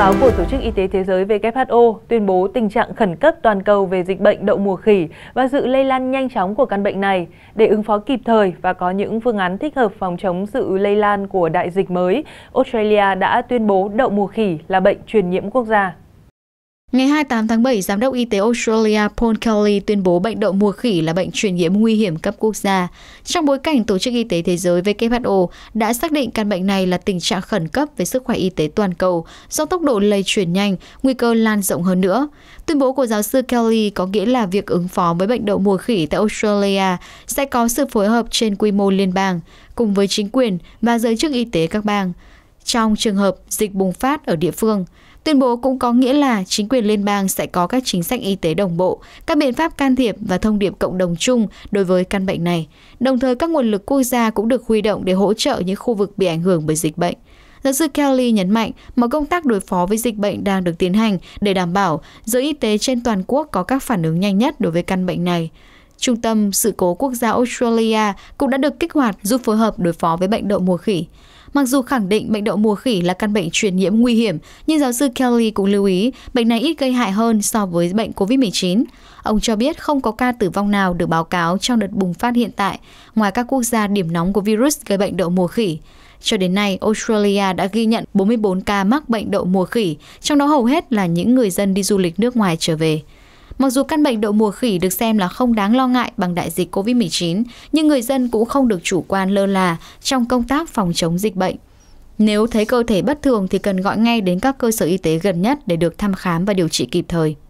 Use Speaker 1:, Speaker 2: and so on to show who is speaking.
Speaker 1: báo của Tổ chức Y tế Thế giới WHO tuyên bố tình trạng khẩn cấp toàn cầu về dịch bệnh đậu mùa khỉ và sự lây lan nhanh chóng của căn bệnh này để ứng phó kịp thời và có những phương án thích hợp phòng chống sự lây lan của đại dịch mới. Australia đã tuyên bố đậu mùa khỉ là bệnh truyền nhiễm quốc gia.
Speaker 2: Ngày 28 tháng 7, Giám đốc Y tế Australia Paul Kelly tuyên bố bệnh đậu mùa khỉ là bệnh truyền nhiễm nguy hiểm cấp quốc gia. Trong bối cảnh Tổ chức Y tế Thế giới WHO đã xác định căn bệnh này là tình trạng khẩn cấp về sức khỏe y tế toàn cầu do tốc độ lây truyền nhanh, nguy cơ lan rộng hơn nữa. Tuyên bố của giáo sư Kelly có nghĩa là việc ứng phó với bệnh đậu mùa khỉ tại Australia sẽ có sự phối hợp trên quy mô liên bang, cùng với chính quyền và giới chức y tế các bang, trong trường hợp dịch bùng phát ở địa phương. Tuyên bố cũng có nghĩa là chính quyền liên bang sẽ có các chính sách y tế đồng bộ, các biện pháp can thiệp và thông điệp cộng đồng chung đối với căn bệnh này. Đồng thời các nguồn lực quốc gia cũng được huy động để hỗ trợ những khu vực bị ảnh hưởng bởi dịch bệnh. Giáo sư Kelly nhấn mạnh mọi công tác đối phó với dịch bệnh đang được tiến hành để đảm bảo giới y tế trên toàn quốc có các phản ứng nhanh nhất đối với căn bệnh này. Trung tâm Sự cố Quốc gia Australia cũng đã được kích hoạt giúp phối hợp đối phó với bệnh đậu mùa khỉ. Mặc dù khẳng định bệnh đậu mùa khỉ là căn bệnh truyền nhiễm nguy hiểm, nhưng giáo sư Kelly cũng lưu ý bệnh này ít gây hại hơn so với bệnh COVID-19. Ông cho biết không có ca tử vong nào được báo cáo trong đợt bùng phát hiện tại, ngoài các quốc gia điểm nóng của virus gây bệnh đậu mùa khỉ. Cho đến nay, Australia đã ghi nhận 44 ca mắc bệnh đậu mùa khỉ, trong đó hầu hết là những người dân đi du lịch nước ngoài trở về. Mặc dù căn bệnh đậu mùa khỉ được xem là không đáng lo ngại bằng đại dịch COVID-19, nhưng người dân cũng không được chủ quan lơ là trong công tác phòng chống dịch bệnh. Nếu thấy cơ thể bất thường thì cần gọi ngay đến các cơ sở y tế gần nhất để được thăm khám và điều trị kịp thời.